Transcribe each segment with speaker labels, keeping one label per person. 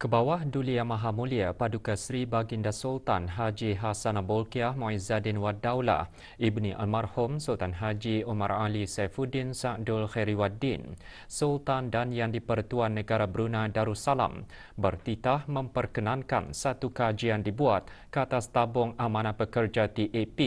Speaker 1: Ke bawah Duli Yang Maha Mulia Paduka Sri Baginda Sultan Haji Hassan Abolkiah Muizzaddin Waddaula Ibni Almarhum Sultan Haji Omar Ali Saifuddin Sa'dul Khairiwaddin Sultan dan Yang Dipertuan Negara Brunei Darussalam bertitah memperkenankan satu kajian dibuat ke atas tabung amanah pekerja TAP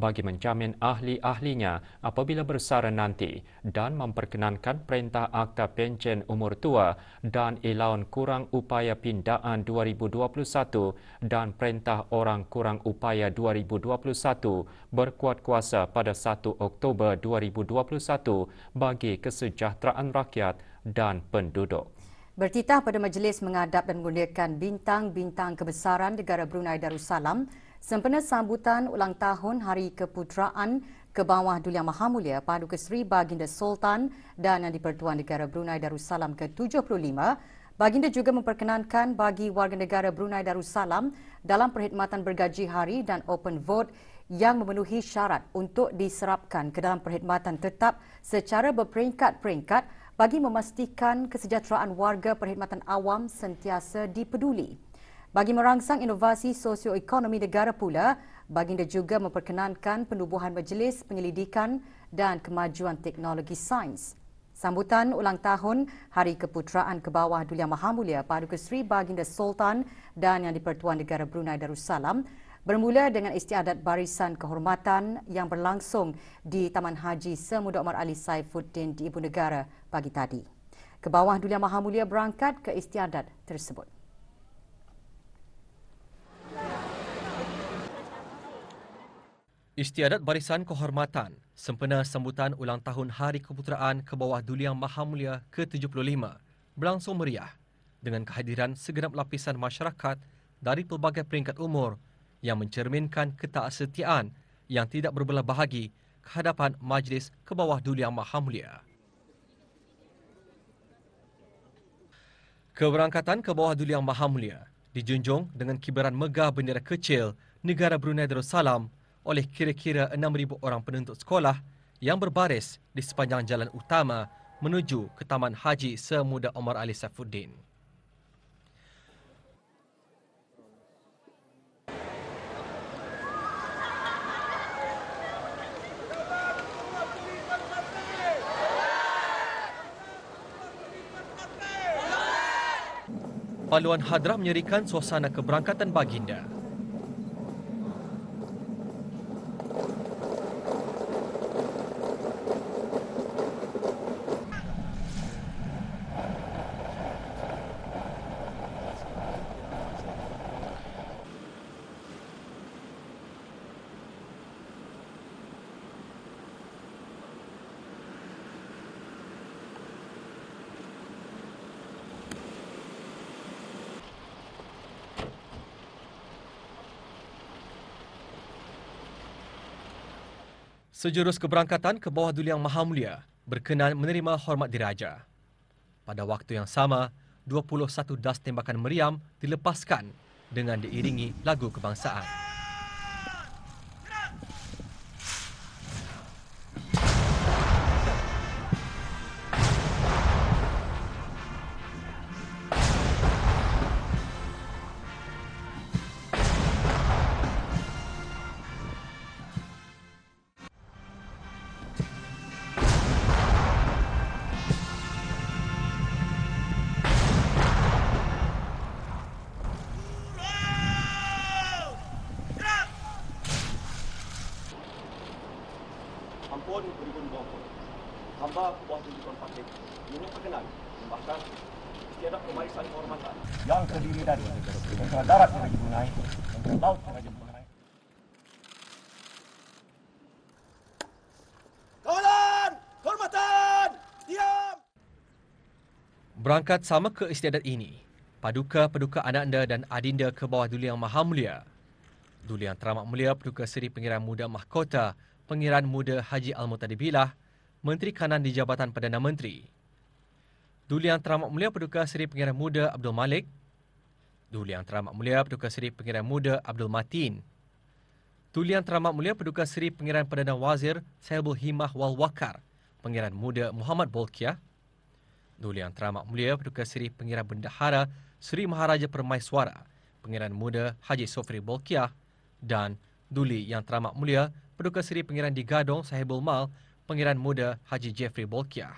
Speaker 1: bagi menjamin ahli-ahlinya apabila bersara nanti dan memperkenankan perintah akta pencen umur tua dan ilaun kurang upaya Pindaan 2021 dan Perintah Orang Kurang Upaya 2021 berkuat kuasa pada 1 Oktober 2021 bagi kesejahteraan rakyat dan penduduk.
Speaker 2: Bertitah pada majlis mengadap dan menggunakan bintang-bintang kebesaran negara Brunei Darussalam sempena sambutan ulang tahun Hari Keputeraan ke bawah Duli Yang Maha Mulia Paduka Seri Baginda Sultan dan Yang di-Pertuan Negara Brunei Darussalam ke-75, Baginda juga memperkenankan bagi warga negara Brunei Darussalam dalam perkhidmatan bergaji hari dan open vote yang memenuhi syarat untuk diserapkan ke dalam perkhidmatan tetap secara berperingkat-peringkat bagi memastikan kesejahteraan warga perkhidmatan awam sentiasa dipeduli. Bagi merangsang inovasi sosioekonomi negara pula, Baginda juga memperkenankan penubuhan majlis penyelidikan dan kemajuan teknologi sains. Sambutan ulang tahun Hari Keputraan Kebawah Dulia Maha Mulia Paduka Sri Baginda Sultan dan Yang Dipertuan Negara Brunei Darussalam bermula dengan istiadat barisan kehormatan yang berlangsung di Taman Haji Semudah Omar Ali Saifuddin di Ibu Negara pagi tadi. Kebawah Dulia Maha Mulia berangkat ke istiadat tersebut.
Speaker 3: Istiadat Barisan Kehormatan sempena sambutan ulang tahun Hari Keputeraan ke bawah Yang Maha Mulia ke-75 berlangsung meriah dengan kehadiran segenap lapisan masyarakat dari pelbagai peringkat umur yang mencerminkan ketaksetiaan yang tidak berbelah bahagi kehadapan Majlis ke bawah Yang Maha Mulia. Keberangkatan ke bawah Yang Maha Mulia dijunjung dengan kibaran megah bendera kecil negara Brunei Darussalam oleh kira-kira 6,000 orang penuntut sekolah yang berbaris di sepanjang jalan utama menuju ke Taman Haji Semuda Omar Ali Saifuddin. Paluan Hadrah menyerikan suasana keberangkatan baginda. Sejurus keberangkatan ke bawah Duli Yang Maha Mulia berkenan menerima hormat diraja. Pada waktu yang sama, 21 das tembakan meriam dilepaskan dengan diiringi lagu kebangsaan. beribun bongkok. Hamba buah tunjukkan Fatih. Ini perkenan. Bahkan tiada pemarisan kehormatan.
Speaker 4: Yang terdiri dari negara
Speaker 1: darat yang lagi mengenai. Negara laut yang lagi mengenai.
Speaker 4: Kawalan!
Speaker 3: Hormatan! Diam! Berangkat sama ke istiadat ini, paduka-paduka anak anda dan adinda ke bawah Duli Yang Maha Mulia. Duli Yang Teramat Mulia, Paduka Seri Pengiran Muda Mahkota, Pengiran Muda Haji Al-Mutadi Bilah, Menteri Kanan di Jabatan Perdana Menteri. Duli Yang Teramat Mulia Perduka Seri Pengiran Muda Abdul Malik. Duli Yang Teramat Mulia Perduka Seri Pengiran Muda Abdul Matin. Duli Yang Teramat Mulia Perduka Seri Pengiran Perdana Wazir Sayyidul Himah Wal Wakar, Pengiran Muda Muhammad Bolkiah. Duli Yang Teramat Mulia Perduka Seri Pengiran Bendahara Seri Maharaja Permaisuara, Pengiran Muda Haji Sofri Bolkiah dan Duli Yang Teramat Mulia Perduka Seri Pengiran di Gadong, Sahibul Mal, Pengiran Muda Haji Jeffrey Bolkiah.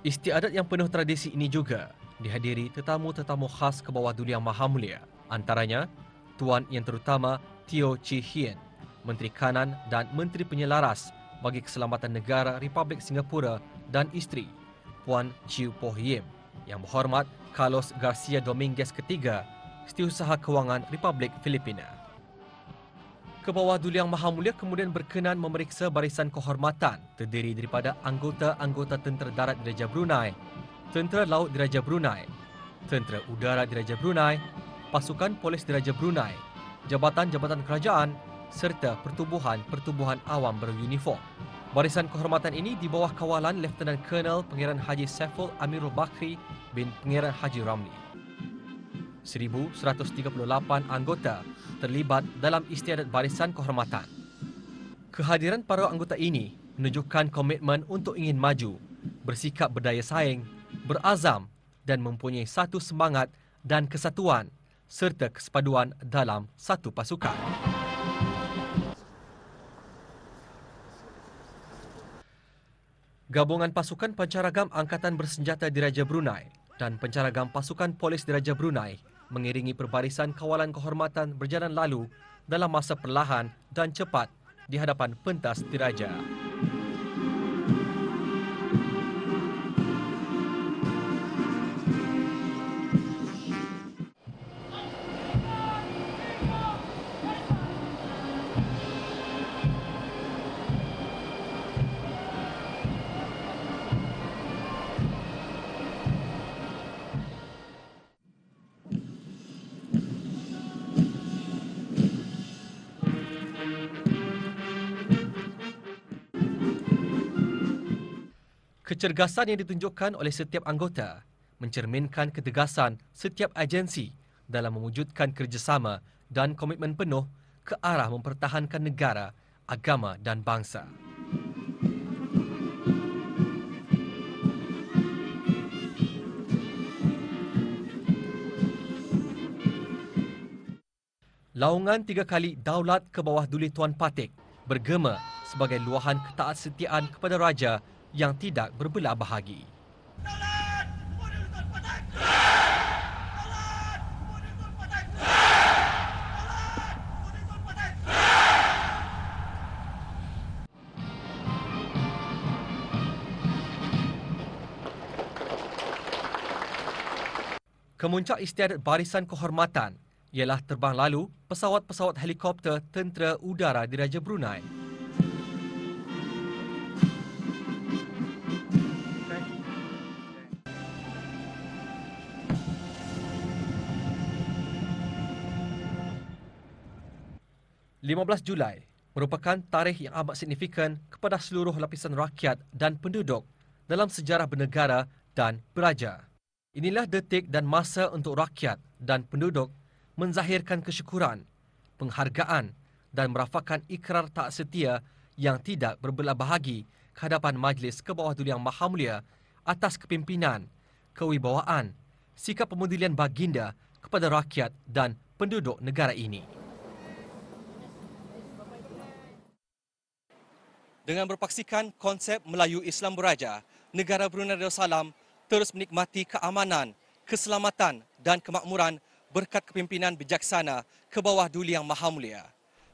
Speaker 3: Istiadat yang penuh tradisi ini juga dihadiri tetamu-tetamu khas ke bawah Duli Yang Maha Mulia, antaranya Tuan yang terutama Tio Chi Hien, Menteri Kanan dan Menteri Penyelaras bagi Keselamatan Negara Republik Singapura dan isteri Puan Chiu Poh Yim yang berhormat Carlos Garcia Dominguez Ketiga, Setiausaha Kewangan Republik Filipina. Kebawah Duli Yang Maha Mulia kemudian berkenan memeriksa barisan kehormatan terdiri daripada anggota-anggota tentera darat Diraja Brunei, tentera laut Diraja Brunei, tentera udara Diraja Brunei, pasukan polis Diraja Brunei, jabatan-jabatan kerajaan serta pertubuhan-pertubuhan awam beruniform. Barisan kehormatan ini di bawah kawalan Letnan Colonel Pangeran Haji Saiful Amirul Bakri bin Pangeran Haji Ramli. 1138 anggota terlibat dalam istiadat barisan kehormatan. Kehadiran para anggota ini menunjukkan komitmen untuk ingin maju, bersikap berdaya saing, berazam dan mempunyai satu semangat dan kesatuan serta kesepaduan dalam satu pasukan. Gabungan pasukan pencaragam Angkatan Bersenjata Diraja Brunei dan pencaragam pasukan polis Diraja Brunei mengiringi perbarisan kawalan kehormatan berjalan lalu dalam masa perlahan dan cepat di hadapan pentas diraja. kecergasan yang ditunjukkan oleh setiap anggota mencerminkan ketegasan setiap agensi dalam mewujudkan kerjasama dan komitmen penuh ke arah mempertahankan negara, agama dan bangsa. Laungan tiga kali Daulat ke bawah Duli Tuan Patik bergema sebagai luahan ketaat setiaan kepada Raja yang tidak berbelah bahagi. Kemuncak istiadat barisan kehormatan ialah terbang lalu pesawat-pesawat helikopter tentera udara diraja Brunei. 15 Julai merupakan tarikh yang amat signifikan kepada seluruh lapisan rakyat dan penduduk dalam sejarah bernegara dan beraja. Inilah detik dan masa untuk rakyat dan penduduk menzahirkan kesyukuran, penghargaan dan merafakkan ikrar tak setia yang tidak berbelah bahagi ke hadapan Majlis ke bawah Maha Mulia atas kepimpinan, kewibawaan, sikap pemudilian baginda kepada rakyat dan penduduk negara ini. dengan berpaksikan konsep Melayu Islam Beraja, negara Brunei Darussalam terus menikmati keamanan, keselamatan dan kemakmuran berkat kepimpinan bijaksana ke bawah duli yang maha mulia.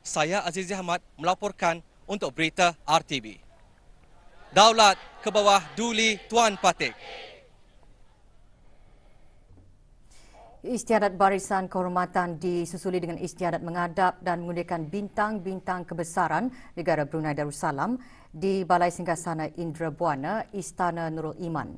Speaker 3: Saya Aziz Ahmad melaporkan untuk berita RTB. Daulat ke bawah duli Tuan Patik.
Speaker 2: Istiadat barisan kehormatan disusuli dengan istiadat mengadap dan mengundikan bintang-bintang kebesaran negara Brunei Darussalam di Balai Singgasana Indra Buana, Istana Nurul Iman.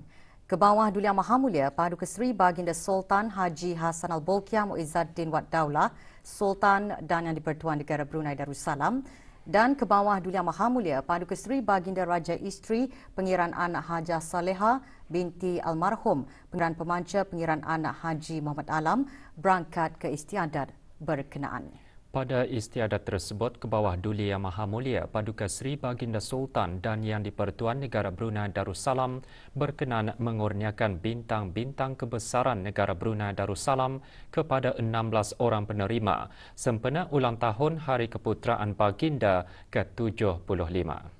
Speaker 2: Kebawah Dulia Maha Mulia, Paduka Seri Baginda Sultan Haji Hassan Al-Bolkiah Muizzaddin Wat Daulah, Sultan dan Yang di-Pertuan Negara Brunei Darussalam, dan ke bawah Yang Maha Mulia Paduka Seri Baginda Raja Isteri Pengiran Anak Haja Saleha binti almarhum Pengiran Pemanca Pengiran Anak Haji Muhammad Alam berangkat ke istiadat berkenaan.
Speaker 1: Pada istiadat tersebut ke bawah Duli Yang Maha Mulia Paduka Seri Baginda Sultan dan Yang Dipertuan Negara Brunei Darussalam berkenan mengurniakan bintang-bintang kebesaran Negara Brunei Darussalam kepada 16 orang penerima sempena ulang tahun Hari Keputeraan Baginda ke-75.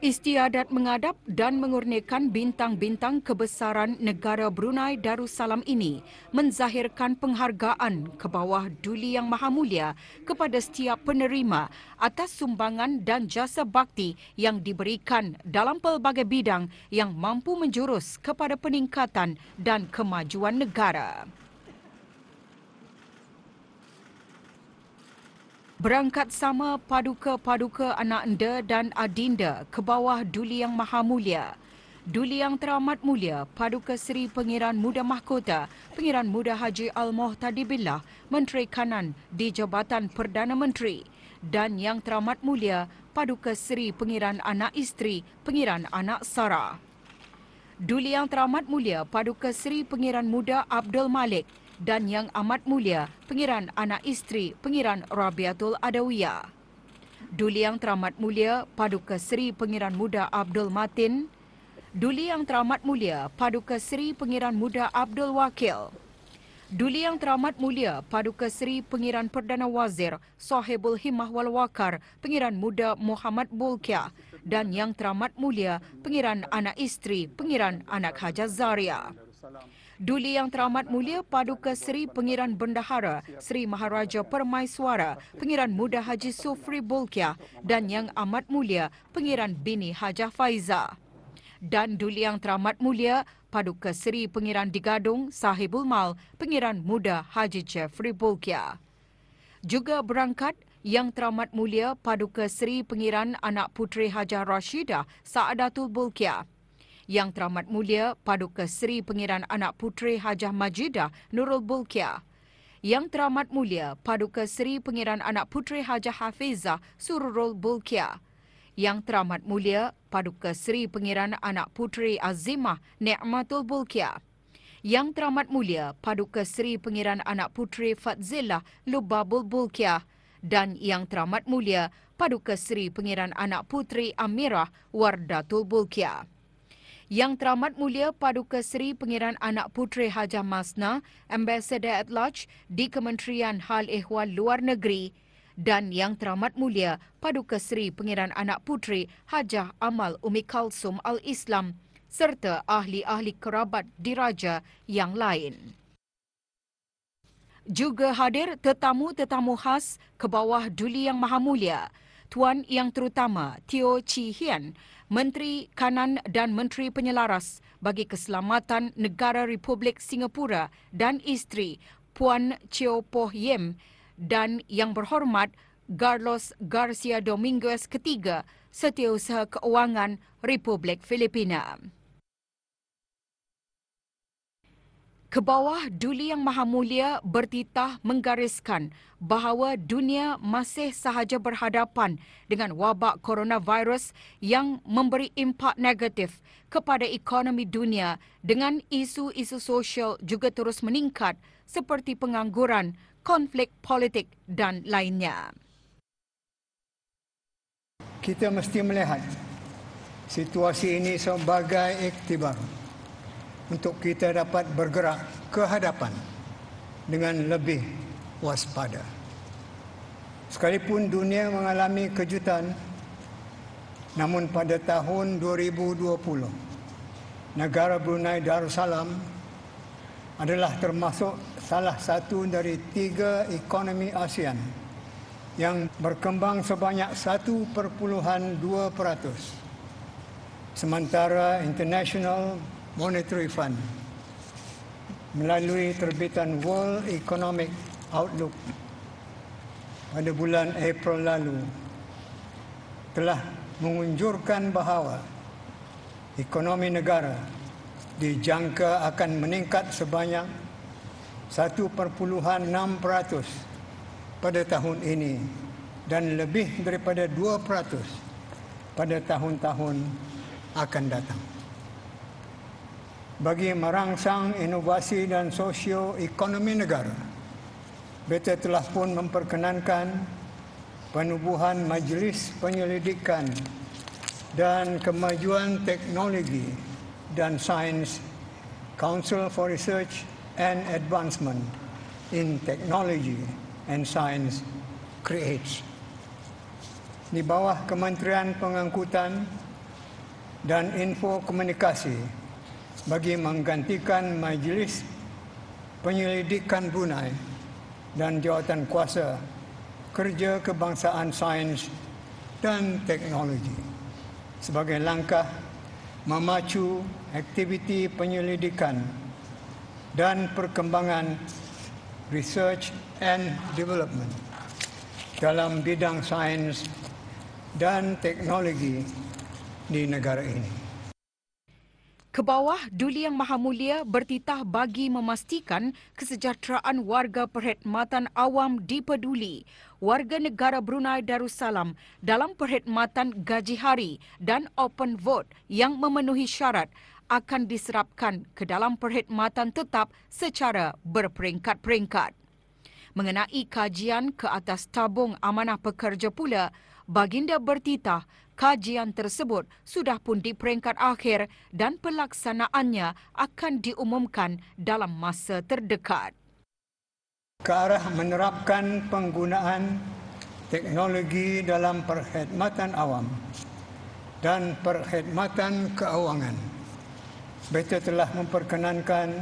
Speaker 4: Istiadat mengadap dan mengurniakan bintang-bintang kebesaran negara Brunei Darussalam ini menzahirkan penghargaan ke bawah Duli Yang Maha Mulia kepada setiap penerima atas sumbangan dan jasa bakti yang diberikan dalam pelbagai bidang yang mampu menjurus kepada peningkatan dan kemajuan negara. Berangkat sama paduka-paduka anak anda dan adinda ke bawah Duli Yang Maha Mulia. Duli Yang Teramat Mulia, Paduka Seri Pengiran Muda Mahkota, Pengiran Muda Haji Al-Mohtadi Billah, Menteri Kanan di Jabatan Perdana Menteri. Dan Yang Teramat Mulia, Paduka Seri Pengiran Anak Isteri, Pengiran Anak Sarah. Duli Yang Teramat Mulia, Paduka Seri Pengiran Muda Abdul Malik, dan yang amat mulia, Pengiran Anak Isteri, Pengiran Rabiatul Adawiyah. Duli Yang Teramat Mulia, Paduka Seri Pengiran Muda Abdul Matin. Duli Yang Teramat Mulia, Paduka Seri Pengiran Muda Abdul Wakil. Duli Yang Teramat Mulia, Paduka Seri Pengiran Perdana Wazir, Sohebul Himah Wal Wakar, Pengiran Muda Muhammad Bulkiah. Dan Yang Teramat Mulia, Pengiran Anak Isteri, Pengiran Anak Hajar Zaria. Duli Yang Teramat Mulia Paduka Seri Pengiran Bendahara, Seri Maharaja Permaisuara, Pengiran Muda Haji Sufri Bulkiah dan Yang Amat Mulia Pengiran Bini Hajah Faiza. Dan Duli Yang Teramat Mulia Paduka Seri Pengiran Digadung Sahibul Mal, Pengiran Muda Haji Jeffrey Bulkiah. Juga berangkat yang teramat mulia Paduka Seri Pengiran Anak Putri Hajar Rashidah Saadatul Bulkiah. Yang Teramat Mulia Paduka Seri Pengiran Anak Puteri Hajah Majidah Nurul Bulkia. Yang Teramat Mulia Paduka Seri Pengiran Anak Puteri Hajah Hafiza Sururul Bulkia. Yang Teramat Mulia Paduka Seri Pengiran Anak Puteri Azimah Ni'matul Bulkia. Yang Teramat Mulia Paduka Seri Pengiran Anak Puteri Fadzillah Lubabul Bulkia dan Yang Teramat Mulia Paduka Seri Pengiran Anak Puteri Amirah Wardatul Bulkia. Yang Teramat Mulia Paduka Seri Pengiran Anak Putri Haja Masna, Ambassador at Large di Kementerian Hal Ehwal Luar Negeri dan Yang Teramat Mulia Paduka Seri Pengiran Anak Putri Haja Amal Umi Kalsum Al-Islam serta ahli-ahli kerabat diraja yang lain. Juga hadir tetamu-tetamu khas ke bawah Duli Yang Maha Mulia, Tuan Yang Terutama Tio Chi Hian Menteri Kanan dan Menteri Penyelaras bagi Keselamatan Negara Republik Singapura dan isteri Puan Cheo Poh Yem dan Yang Berhormat Carlos Garcia Dominguez ketiga Setiausaha Keuangan Republik Filipina. Ke bawah Duli Yang Maha Mulia bertitah menggariskan bahawa dunia masih sahaja berhadapan dengan wabak coronavirus yang memberi impak negatif kepada ekonomi dunia dengan isu-isu sosial juga terus meningkat seperti pengangguran, konflik politik dan lainnya.
Speaker 5: Kita mesti melihat situasi ini sebagai iktibar untuk kita dapat bergerak ke hadapan dengan lebih waspada. Sekalipun dunia mengalami kejutan, namun pada tahun 2020, negara Brunei Darussalam adalah termasuk salah satu dari tiga ekonomi ASEAN yang berkembang sebanyak 1.2 peratus. Sementara International Monetary Fund melalui terbitan World Economic Outlook pada bulan April lalu telah mengunjurkan bahawa ekonomi negara dijangka akan meningkat sebanyak 1.6% pada tahun ini dan lebih daripada 2% pada tahun-tahun akan datang bagi merangsang inovasi dan sosioekonomi negara. BT telah pun memperkenankan penubuhan majlis penyelidikan dan kemajuan teknologi dan sains Council for Research and Advancement in Technology and Science creates di bawah Kementerian Pengangkutan dan Info Komunikasi bagi menggantikan majlis penyelidikan Brunei dan jawatan kuasa kerja kebangsaan sains dan teknologi sebagai langkah memacu aktiviti penyelidikan dan perkembangan research and development dalam bidang sains dan teknologi di negara ini.
Speaker 4: Ke bawah, Duli Yang Maha Mulia bertitah bagi memastikan kesejahteraan warga perkhidmatan awam dipeduli. Warga negara Brunei Darussalam dalam perkhidmatan gaji hari dan open vote yang memenuhi syarat akan diserapkan ke dalam perkhidmatan tetap secara berperingkat-peringkat. Mengenai kajian ke atas tabung amanah pekerja pula, Baginda bertitah Kajian tersebut sudah pun di peringkat akhir dan pelaksanaannya akan diumumkan dalam masa terdekat.
Speaker 5: Ke arah menerapkan penggunaan teknologi dalam perkhidmatan awam dan perkhidmatan keawangan. Beta telah memperkenankan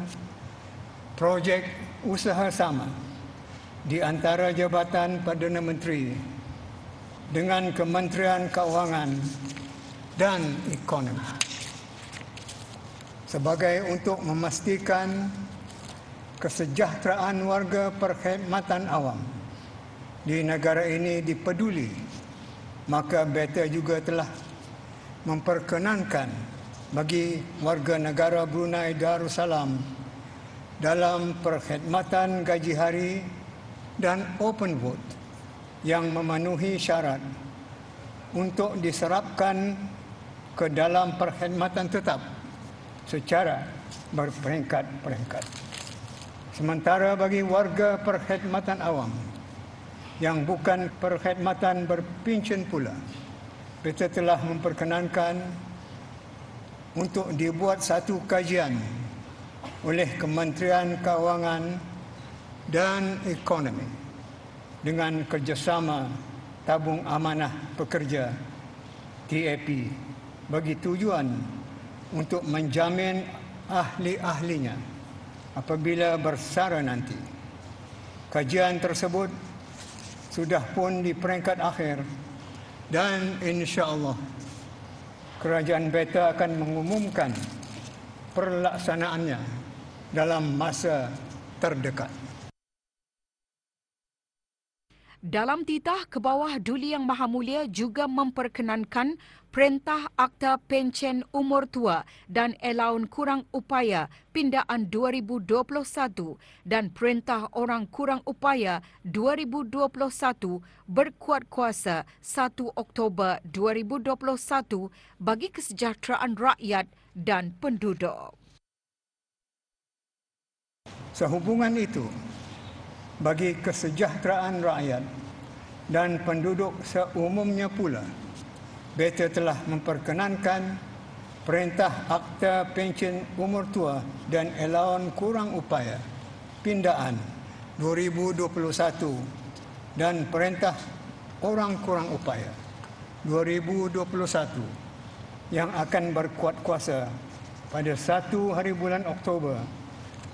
Speaker 5: projek usaha sama di antara jabatan Perdana Menteri dengan Kementerian Keuangan dan Ekonomi sebagai untuk memastikan kesejahteraan warga perkhidmatan awam di negara ini dipeduli maka beta juga telah memperkenankan bagi warga negara Brunei Darussalam dalam perkhidmatan gaji hari dan open vote yang memenuhi syarat untuk diserapkan ke dalam perkhidmatan tetap secara berperingkat-peringkat. Sementara bagi warga perkhidmatan awam yang bukan perkhidmatan berpincin pula, kita telah memperkenankan untuk dibuat satu kajian oleh Kementerian Kewangan dan Ekonomi dengan kerjasama Tabung Amanah Pekerja TAP bagi tujuan untuk menjamin ahli-ahlinya apabila bersara nanti. Kajian tersebut sudah pun di peringkat akhir dan insya Allah Kerajaan Beta akan mengumumkan perlaksanaannya dalam masa terdekat.
Speaker 4: Dalam titah ke bawah Duli Yang Maha Mulia juga memperkenankan Perintah Akta Pencen Umur Tua dan Elaun Kurang Upaya Pindaan 2021 dan Perintah Orang Kurang Upaya 2021 berkuat kuasa 1 Oktober 2021 bagi kesejahteraan rakyat dan
Speaker 5: penduduk. Sehubungan itu, bagi kesejahteraan rakyat dan penduduk seumumnya pula, beta telah memperkenankan perintah akta pencen umur tua dan elaun kurang upaya pindaan 2021 dan perintah orang kurang upaya 2021 yang akan berkuat kuasa pada 1 hari bulan Oktober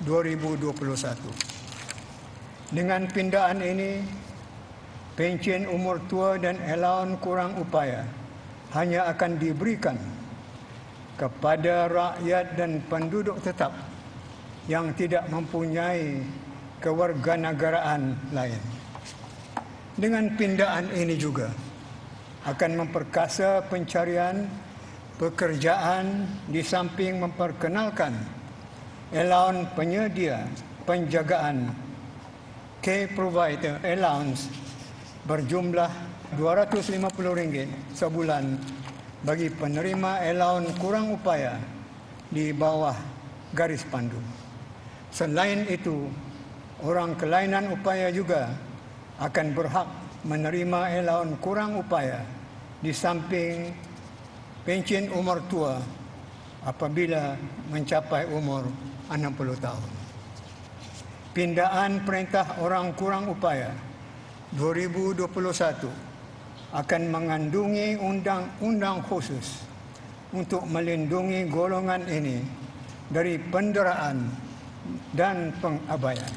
Speaker 5: 2021. Dengan pindaan ini, pencen umur tua dan elaun kurang upaya hanya akan diberikan kepada rakyat dan penduduk tetap yang tidak mempunyai kewarganegaraan lain. Dengan pindaan ini juga akan memperkasa pencarian pekerjaan di samping memperkenalkan elaun penyedia penjagaan K provider allowance berjumlah RM250 sebulan bagi penerima allowance kurang upaya di bawah garis pandu. Selain itu, orang kelainan upaya juga akan berhak menerima allowance kurang upaya di samping pencen umur tua apabila mencapai umur 60 tahun pindaan perintah orang kurang upaya 2021 akan mengandungi undang-undang khusus untuk melindungi golongan ini dari penderaan dan pengabaian.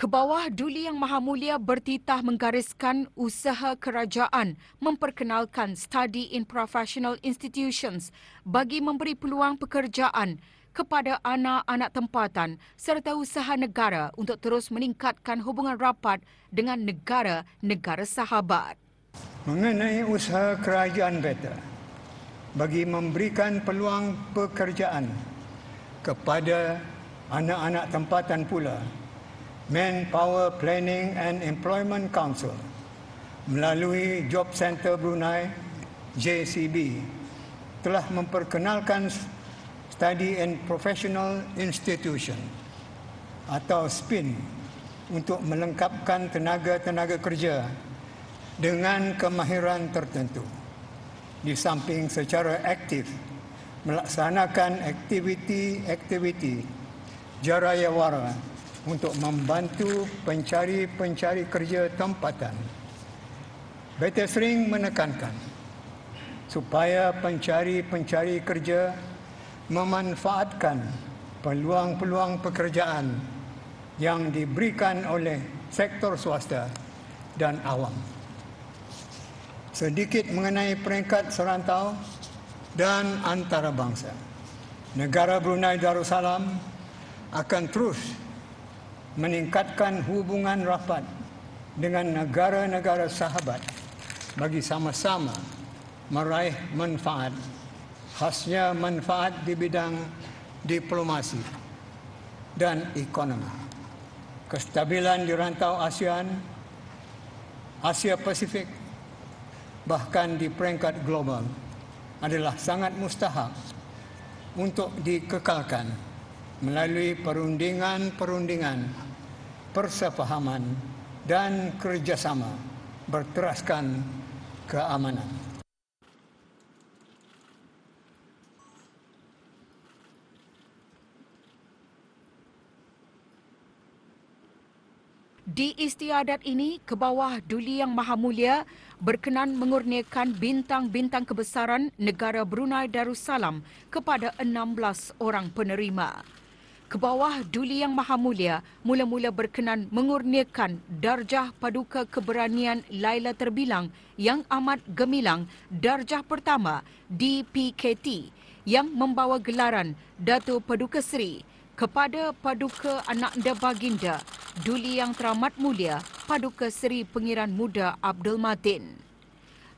Speaker 4: Kebawah Duli Yang Maha Mulia bertitah menggariskan usaha kerajaan memperkenalkan Study in Professional Institutions bagi memberi peluang pekerjaan kepada anak-anak tempatan serta usaha negara untuk terus meningkatkan hubungan rapat dengan negara-negara sahabat.
Speaker 5: Mengenai usaha kerajaan beta bagi memberikan peluang pekerjaan kepada anak-anak tempatan pula, Manpower Planning and Employment Council melalui Job Center Brunei JCB telah memperkenalkan Study and Professional Institution atau SPIN untuk melengkapkan tenaga-tenaga kerja dengan kemahiran tertentu di samping secara aktif melaksanakan aktiviti-aktiviti jaraya wara untuk membantu pencari-pencari kerja tempatan. Beta sering menekankan supaya pencari-pencari kerja memanfaatkan peluang-peluang pekerjaan yang diberikan oleh sektor swasta dan awam. Sedikit mengenai peringkat serantau dan antarabangsa. Negara Brunei Darussalam akan terus meningkatkan hubungan rapat dengan negara-negara sahabat bagi sama-sama meraih manfaat khasnya manfaat di bidang diplomasi dan ekonomi. Kestabilan di rantau ASEAN, Asia Pasifik, bahkan di peringkat global adalah sangat mustahak untuk dikekalkan melalui perundingan-perundingan persefahaman dan kerjasama berteraskan keamanan.
Speaker 4: Di istiadat ini ke bawah Duli Yang Maha Mulia berkenan mengurniakan bintang-bintang kebesaran negara Brunei Darussalam kepada 16 orang penerima. Ke bawah Duli Yang Maha Mulia mula-mula berkenan mengurniakan darjah paduka keberanian Laila Terbilang yang amat gemilang darjah pertama DPKT yang membawa gelaran Dato' Paduka Seri kepada Paduka Ananda Baginda, Duli Yang Teramat Mulia, Paduka Seri Pengiran Muda Abdul Matin.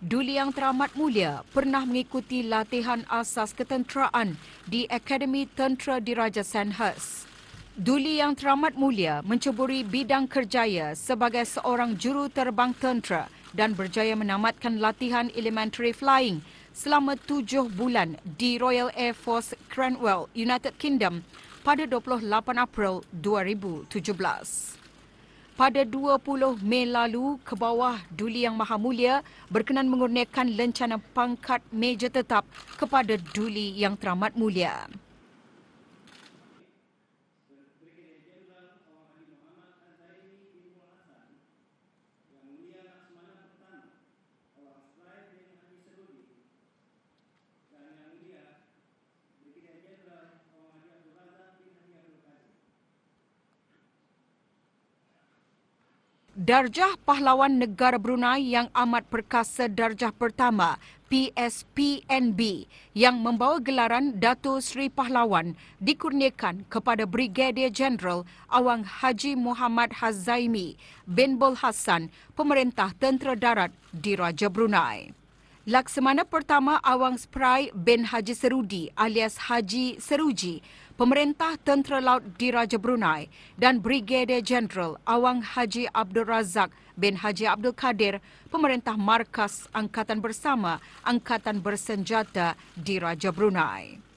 Speaker 4: Duli Yang Teramat Mulia pernah mengikuti latihan asas ketenteraan di Akademi Tentera di Raja Sandhurst. Duli Yang Teramat Mulia menceburi bidang kerjaya sebagai seorang juru terbang tentera dan berjaya menamatkan latihan elementary flying selama tujuh bulan di Royal Air Force Cranwell, United Kingdom pada 28 April 2017. Pada 20 Mei lalu, kebawah Duli Yang Maha Mulia berkenan mengurniakan lencana pangkat meja tetap kepada Duli Yang Teramat Mulia. Darjah Pahlawan Negara Brunei yang amat perkasa darjah pertama PSPNB yang membawa gelaran Datu Sri Pahlawan dikurniakan kepada Brigadier General Awang Haji Muhammad Hazaimi bin Bol Hassan Pemerintah Tentera Darat di Raja Brunei. Laksamana pertama Awang Sprai bin Haji Serudi alias Haji Seruji pemerintah tentera laut Diraja Brunei dan Brigadier Jeneral Awang Haji Abdul Razak bin Haji Abdul Kadir, pemerintah markas Angkatan Bersama Angkatan Bersenjata Diraja Brunei.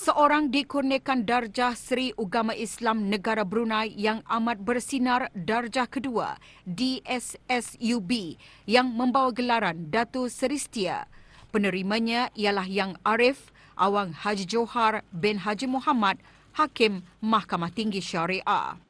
Speaker 4: Seorang dikurniakan darjah Seri Ugama Islam Negara Brunei yang amat bersinar darjah kedua DSSUB yang membawa gelaran Datu Seri Setia. Penerimanya ialah Yang Arif Awang Haji Johar bin Haji Muhammad Hakim Mahkamah Tinggi Syariah.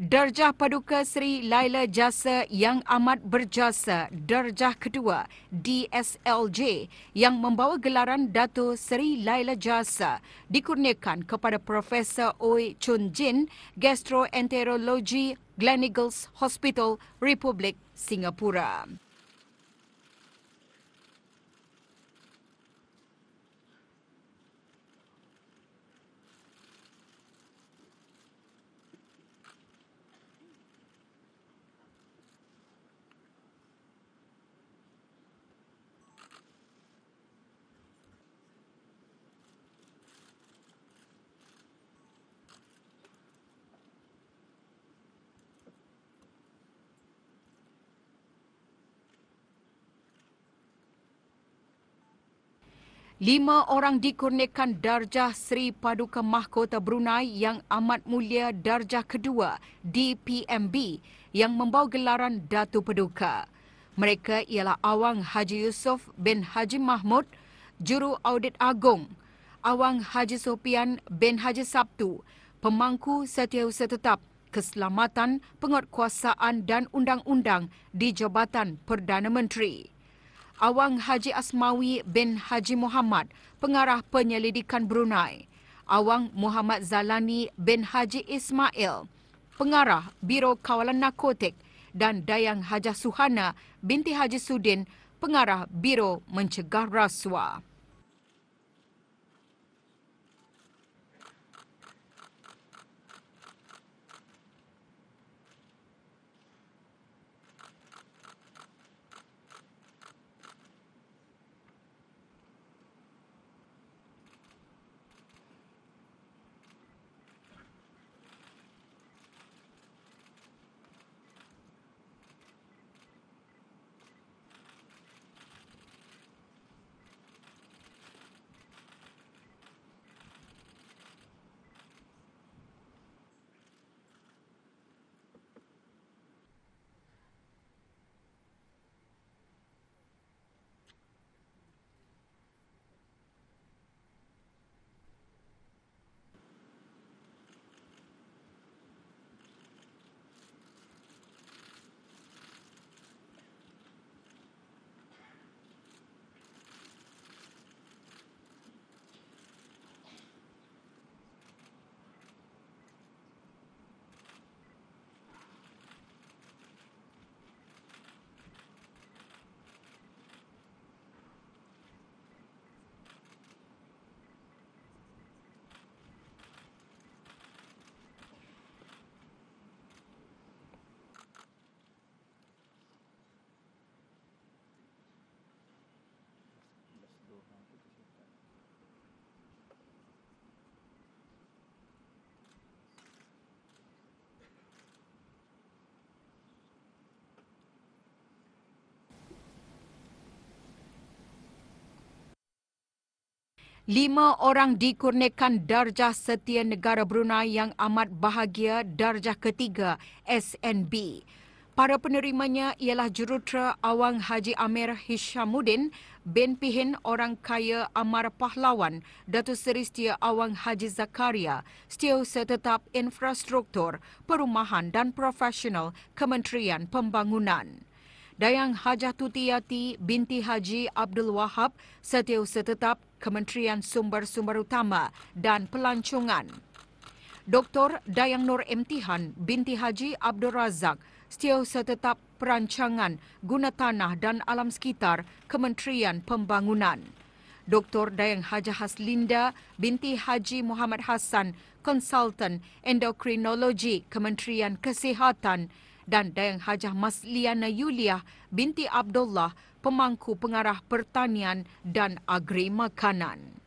Speaker 4: Darjah Paduka Seri Laila Jasa yang amat berjasa, darjah kedua DSLJ yang membawa gelaran Dato Seri Laila Jasa dikurniakan kepada Profesor Oi Chun Jin, Gastroenterologi Gleneagles Hospital, Republik Singapura. Lima orang dikurniakan darjah Sri Paduka Mahkota Brunei yang amat mulia darjah kedua DPMB yang membawa gelaran Datu Paduka. Mereka ialah Awang Haji Yusof bin Haji Mahmud, Juru Audit Agong, Awang Haji Sopian bin Haji Sabtu, Pemangku Setiausaha Tetap Keselamatan, Penguatkuasaan dan Undang-Undang di Jabatan Perdana Menteri. Awang Haji Asmawi bin Haji Muhammad, pengarah penyelidikan Brunei. Awang Muhammad Zalani bin Haji Ismail, pengarah Biro Kawalan Narkotik dan Dayang Hajah Suhana binti Haji Sudin, pengarah Biro Mencegah Rasuah. Lima orang dikurniakan darjah setia negara Brunei yang amat bahagia darjah ketiga SNB. Para penerimanya ialah jurutera Awang Haji Amir Hishamuddin bin Pihin Orang Kaya Amar Pahlawan Datu Seri Setia Awang Haji Zakaria Setiausaha setetap Infrastruktur, Perumahan dan Profesional Kementerian Pembangunan. Dayang Hajah Tutiyati binti Haji Abdul Wahab Setiausaha setetap Kementerian Sumber-Sumber Utama dan Pelancongan. Dr. Dayang Nur Emtihan binti Haji Abdul Razak, Setiausaha Perancangan Guna Tanah dan Alam Sekitar Kementerian Pembangunan. Dr. Dayang Hajah Haslinda binti Haji Muhammad Hassan, Konsultan Endokrinologi Kementerian Kesihatan dan Dayang Hajah Masliana Yulia binti Abdullah, pemangku pengarah pertanian dan agri makanan.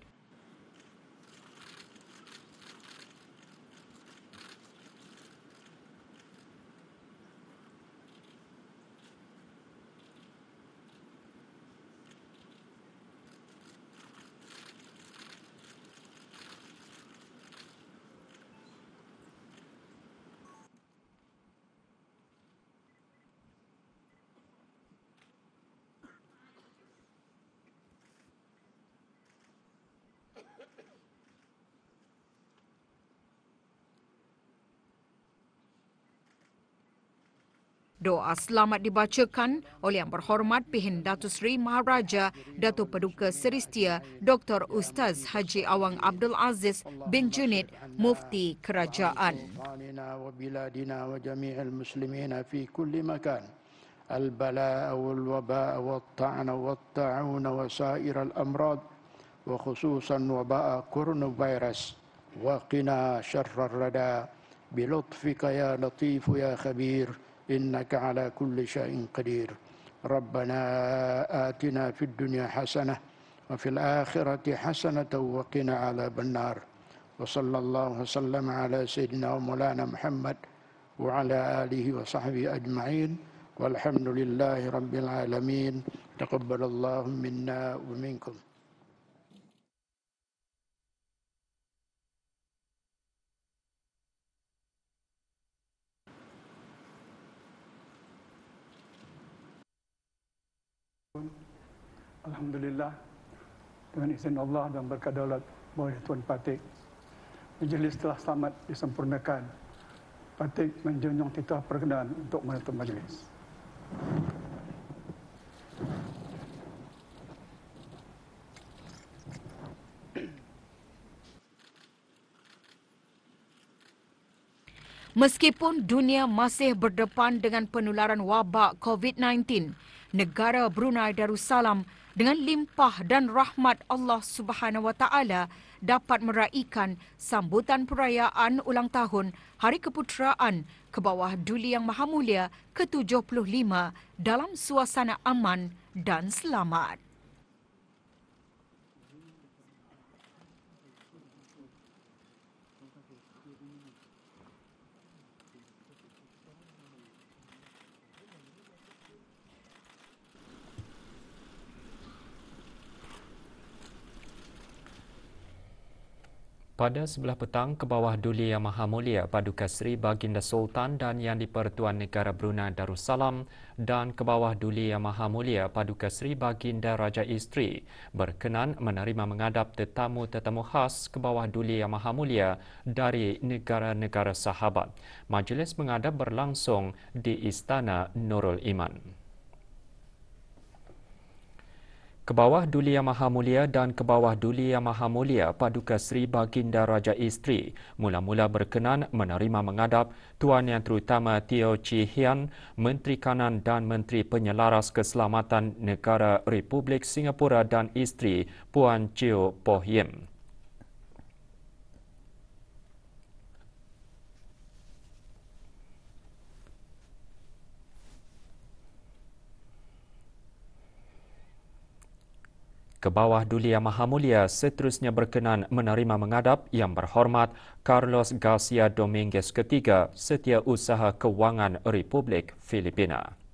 Speaker 4: Doa selamat dibacakan oleh yang berhormat Pihin Datu Sri Maharaja Datu Paduka Seri Setia Dr. Ustaz Haji Awang Abdul Aziz bin Junid Mufti Kerajaan.
Speaker 5: البلاء والوباء والطعن والطاعون وسائر الأمراض وخصوصا وباء كورونو فيروس وقنا شر الردى بلطفك يا لطيف يا خبير إنك على كل شيء قدير ربنا آتنا في الدنيا حسنة وفي الآخرة حسنة وقنا عذاب النار وصلى الله وسلم على سيدنا ومولانا محمد وعلى آله وصحبه أجمعين والحمد لله رب العالمين تقبل الله منا ومنكم Alhamdulillah dengan izin Allah dan berkat daulat oleh Tuan Patik. Majlis telah selamat disempurnakan. Patik menjunjung titah perkenaan untuk menutup majlis.
Speaker 4: Meskipun dunia masih berdepan dengan penularan wabak COVID-19, negara Brunei Darussalam dengan limpah dan rahmat Allah Subhanahu Wa Taala dapat meraikan sambutan perayaan ulang tahun Hari Keputeraan ke bawah Duli Yang Maha Mulia ke-75 dalam suasana aman dan selamat.
Speaker 1: Pada sebelah petang, ke bawah Duli Yang Maha Mulia, Paduka Seri Baginda Sultan dan Yang Dipertuan Negara Brunei Darussalam dan ke bawah Duli Yang Maha Mulia, Paduka Seri Baginda Raja Isteri berkenan menerima mengadap tetamu-tetamu khas ke bawah Duli Yang Maha Mulia dari negara-negara sahabat. Majlis mengadap berlangsung di Istana Nurul Iman. Kebawah Duli Yang Maha Mulia dan Kebawah Duli Yang Maha Mulia Paduka Sri Baginda Raja Isteri mula-mula berkenan menerima mengadap Tuan Yang Terutama Teo Chi Hian, Menteri Kanan dan Menteri Penyelaras Keselamatan Negara Republik Singapura dan Isteri Puan Chiu Poh Yim. ke bawah Duli Yang Maha Mulia seterusnya berkenan menerima mengadap Yang Berhormat Carlos Garcia Dominguez Ketiga Setiausaha Kewangan Republik Filipina.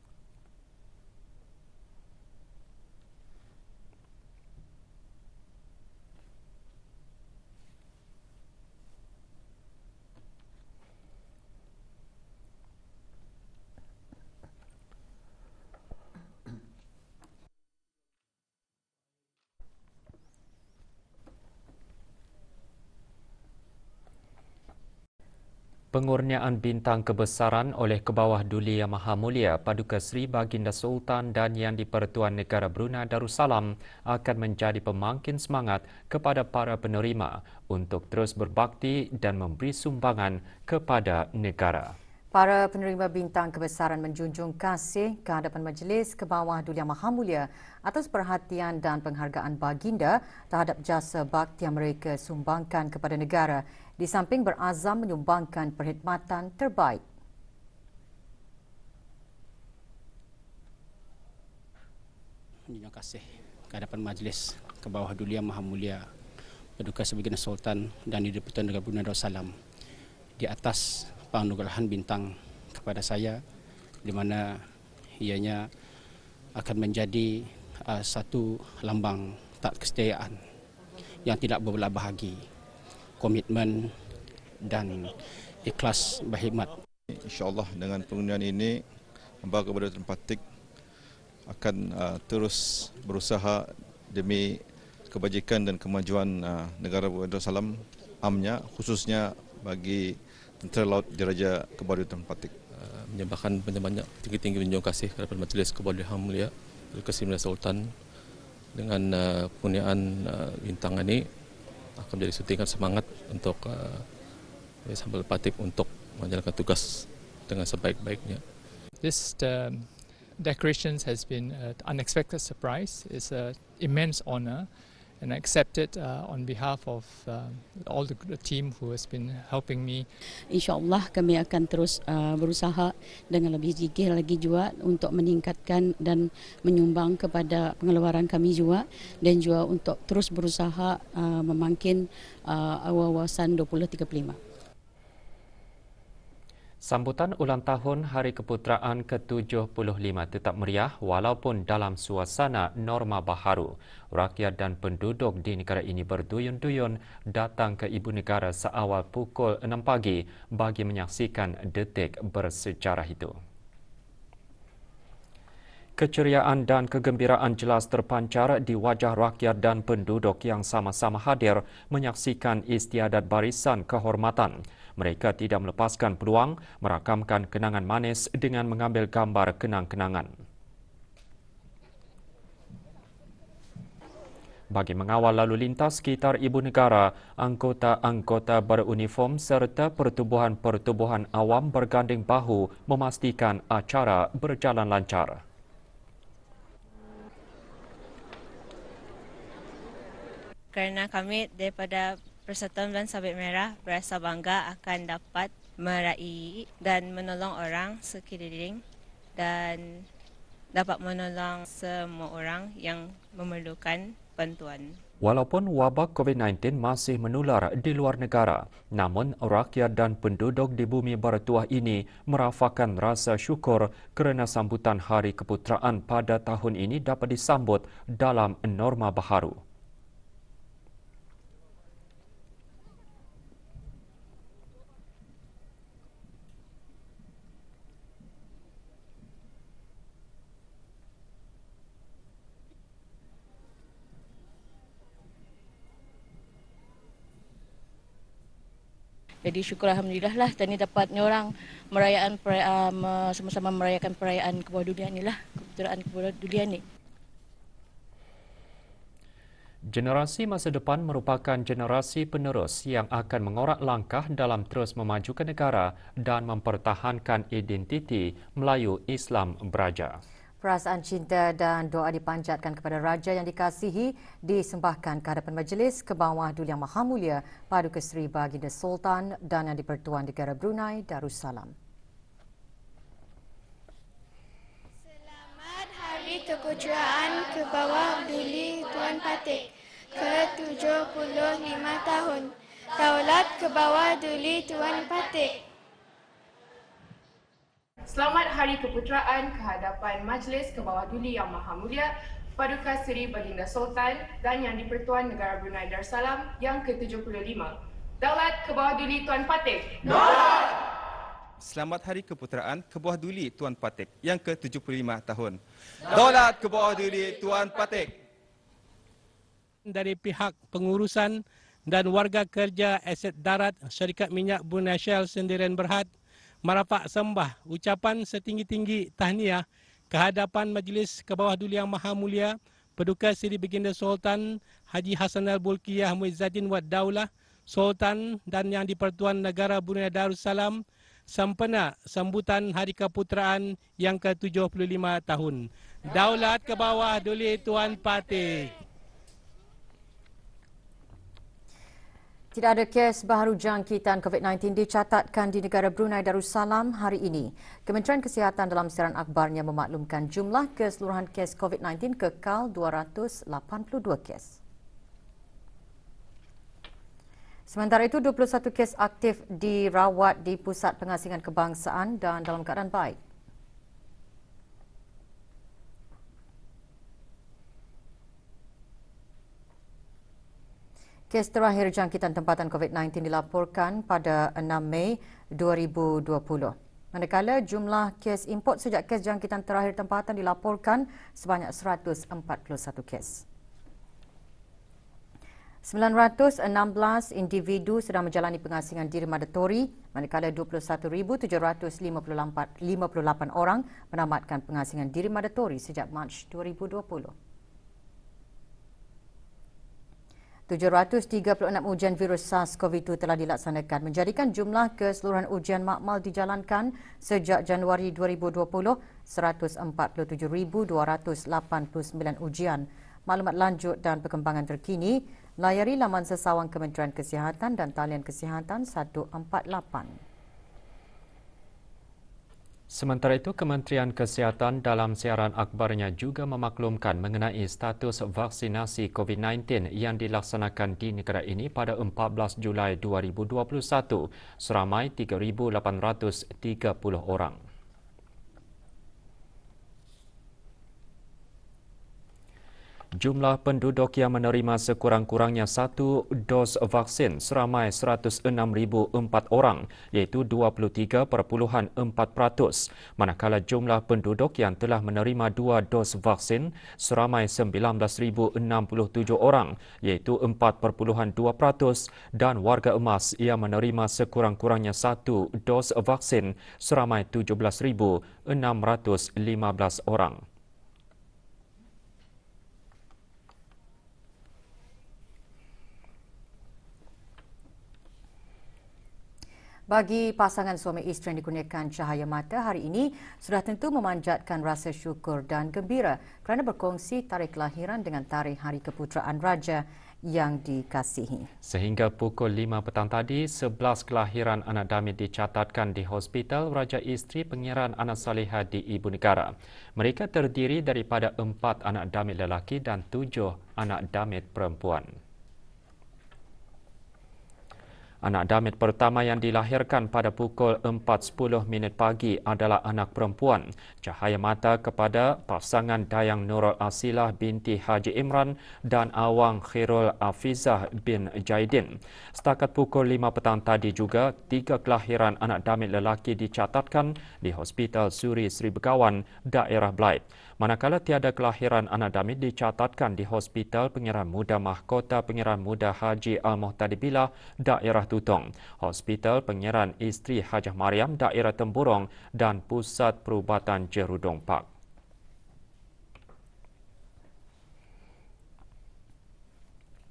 Speaker 1: Pengurniaan bintang kebesaran oleh kebawah Duli Yang Maha Mulia Paduka Seri Baginda Sultan dan Yang Dipertuan Negara Brunei Darussalam akan menjadi pemangkin semangat kepada para penerima untuk terus berbakti dan memberi sumbangan kepada negara.
Speaker 2: Para penerima bintang kebesaran menjunjung kasih ke hadapan majlis ke bawah Dulia Maha Mulia atas perhatian dan penghargaan baginda terhadap jasa bakti yang mereka sumbangkan kepada negara di samping berazam menyumbangkan perkhidmatan terbaik.
Speaker 1: Menjunjung kasih ke hadapan majlis ke bawah Dulia Maha Mulia Paduka Sebagian Sultan dan Yudhu Putera Negara Brunei Darussalam di atas
Speaker 3: penganugerahan bintang kepada saya di mana ianya
Speaker 1: akan menjadi uh, satu lambang tak kesetiaan yang tidak berbelah bahagi komitmen dan ikhlas berkhidmat. InsyaAllah dengan pengundian ini, hamba kepada tempatik
Speaker 3: akan uh, terus berusaha demi kebajikan dan kemajuan uh, negara Salam amnya khususnya bagi Tentera Laut Diraja Kebaru Tun Patik. Eh, Menyembahkan banyak-banyak tinggi-tinggi menjunjung kasih kepada Majlis Kebaru Yang Mulia, Kesih Mulia Sultan. Dengan uh, bintang ini akan menjadi suntikan semangat untuk uh, sambal patik untuk menjalankan tugas dengan sebaik-baiknya.
Speaker 1: This the um, decorations has been an unexpected surprise. It's an immense honour and accept it uh, on behalf of uh, all the, the team who has been helping me. Insyaallah
Speaker 2: kami akan terus uh, berusaha dengan lebih gigih lagi juga untuk meningkatkan dan menyumbang kepada pengeluaran kami juga dan juga untuk terus berusaha uh, memangkin uh, wawasan 2035.
Speaker 1: Sambutan ulang tahun Hari Keputeraan ke-75 tetap meriah walaupun dalam suasana norma baharu. Rakyat dan penduduk di negara ini berduyun-duyun datang ke ibu negara seawal pukul 6 pagi bagi menyaksikan detik bersejarah itu. Keceriaan dan kegembiraan jelas terpancar di wajah rakyat dan penduduk yang sama-sama hadir menyaksikan istiadat barisan kehormatan. Mereka tidak melepaskan peluang merakamkan kenangan manis dengan mengambil gambar kenang-kenangan. Bagi mengawal lalu lintas sekitar ibu negara, anggota-anggota beruniform serta pertubuhan-pertubuhan awam berganding bahu memastikan acara berjalan lancar.
Speaker 4: Kerana kami daripada Persatuan Belan Sabit Merah berasa bangga akan dapat meraih dan menolong orang sekeliling dan dapat menolong semua orang yang memerlukan bantuan.
Speaker 1: Walaupun wabak COVID-19 masih menular di luar negara, namun rakyat dan penduduk di bumi bertuah ini merafakan rasa syukur kerana sambutan Hari Keputeraan pada tahun ini dapat disambut dalam norma baharu.
Speaker 2: Jadi syukur Alhamdulillah lah tadi dapat orang merayakan um, sama-sama merayakan perayaan kebawah dunia ni lah. Kebetulan kebawah dunia ni.
Speaker 1: Generasi masa depan merupakan generasi penerus yang akan mengorak langkah dalam terus memajukan negara dan mempertahankan identiti Melayu Islam Beraja.
Speaker 2: Perasaan cinta dan doa dipanjatkan kepada raja yang dikasihi disembahkan ke hadapan majlis ke bawah Duli Yang Maha Mulia Paduka Seri Baginda Sultan dan Yang di-Pertuan Negara Brunei Darussalam.
Speaker 5: Selamat Hari Kekujuaan ke bawah Duli Tuan Patik ke-75 tahun. Taulat ke bawah Duli Tuan Patik.
Speaker 4: Selamat Hari Keputeraan kehadapan Majlis Kebawah Duli Yang Maha Mulia Paduka Seri Baginda Sultan dan Yang di-Pertuan Negara Brunei Darussalam yang ke-75. Daulat Kebawah Duli Tuan Fatih. Daulat!
Speaker 3: Selamat Hari Keputeraan Kebawah Duli Tuan Patik yang ke-75 tahun. Daulat Kebawah Duli Tuan Patik. Dari pihak pengurusan dan warga kerja aset darat Syarikat Minyak Brunei Shell Sendirian Berhad marafak sembah ucapan setinggi-tinggi tahniah kehadapan Majlis Kebawah Duli Yang Maha Mulia Paduka Seri Beginda Sultan Haji Hassan Al-Bulkiyah Muizzaddin Wad Daulah Sultan dan Yang di-Pertuan Negara Brunei Darussalam sempena sambutan Hari Keputeraan yang ke-75 tahun. Daulat kebawah Duli Tuan Patih.
Speaker 2: Tidak ada kes baru jangkitan COVID-19 dicatatkan di negara Brunei Darussalam hari ini. Kementerian Kesihatan dalam siaran akhbarnya memaklumkan jumlah keseluruhan kes COVID-19 kekal 282 kes. Sementara itu, 21 kes aktif dirawat di Pusat Pengasingan Kebangsaan dan dalam keadaan baik. Kes terakhir jangkitan tempatan COVID-19 dilaporkan pada 6 Mei 2020. Manakala jumlah kes import sejak kes jangkitan terakhir tempatan dilaporkan sebanyak 141 kes. 916 individu sedang menjalani pengasingan diri mandatori manakala 21,758 orang menamatkan pengasingan diri mandatori sejak Mac 2020. 736 ujian virus SARS-CoV-2 telah dilaksanakan menjadikan jumlah keseluruhan ujian makmal dijalankan sejak Januari 2020 147,289 ujian. Maklumat lanjut dan perkembangan terkini layari laman sesawang Kementerian Kesihatan dan talian kesihatan 148.
Speaker 1: Sementara itu, Kementerian Kesihatan dalam siaran akbarnya juga memaklumkan mengenai status vaksinasi COVID-19 yang dilaksanakan di negara ini pada 14 Julai 2021 seramai 3830 orang. jumlah penduduk yang menerima sekurang-kurangnya satu dos vaksin seramai 106,004 orang, iaitu 23.4%, manakala jumlah penduduk yang telah menerima dua dos vaksin seramai 19,067 orang, iaitu 4.2%, dan warga emas yang menerima sekurang-kurangnya satu dos vaksin seramai 17,615 orang.
Speaker 2: Bagi pasangan suami isteri yang dikurniakan cahaya mata hari ini sudah tentu memanjatkan rasa syukur dan gembira kerana berkongsi tarikh kelahiran dengan tarikh hari keputeraan raja yang dikasihi.
Speaker 1: Sehingga pukul 5 petang tadi, 11 kelahiran anak damit dicatatkan di hospital Raja Isteri Pengiran Anak Saleha di Ibu Negara. Mereka terdiri daripada 4 anak damit lelaki dan 7 anak damit perempuan. Anak Damit pertama yang dilahirkan pada pukul 4.10 pagi adalah anak perempuan. Cahaya mata kepada pasangan Dayang Nurul Asilah binti Haji Imran dan Awang Khairul Afizah bin Jaidin. Setakat pukul 5 petang tadi juga, tiga kelahiran anak Damit lelaki dicatatkan di Hospital Suri Sri Begawan, daerah Blight. Manakala tiada kelahiran anak damit dicatatkan di Hospital Pengiran Muda Mahkota Pengiran Muda Haji Al-Muhtadi Bila, Daerah Tutong, Hospital Pengiran Isteri Hajah Mariam, Daerah Temburong dan Pusat Perubatan Jerudong Park.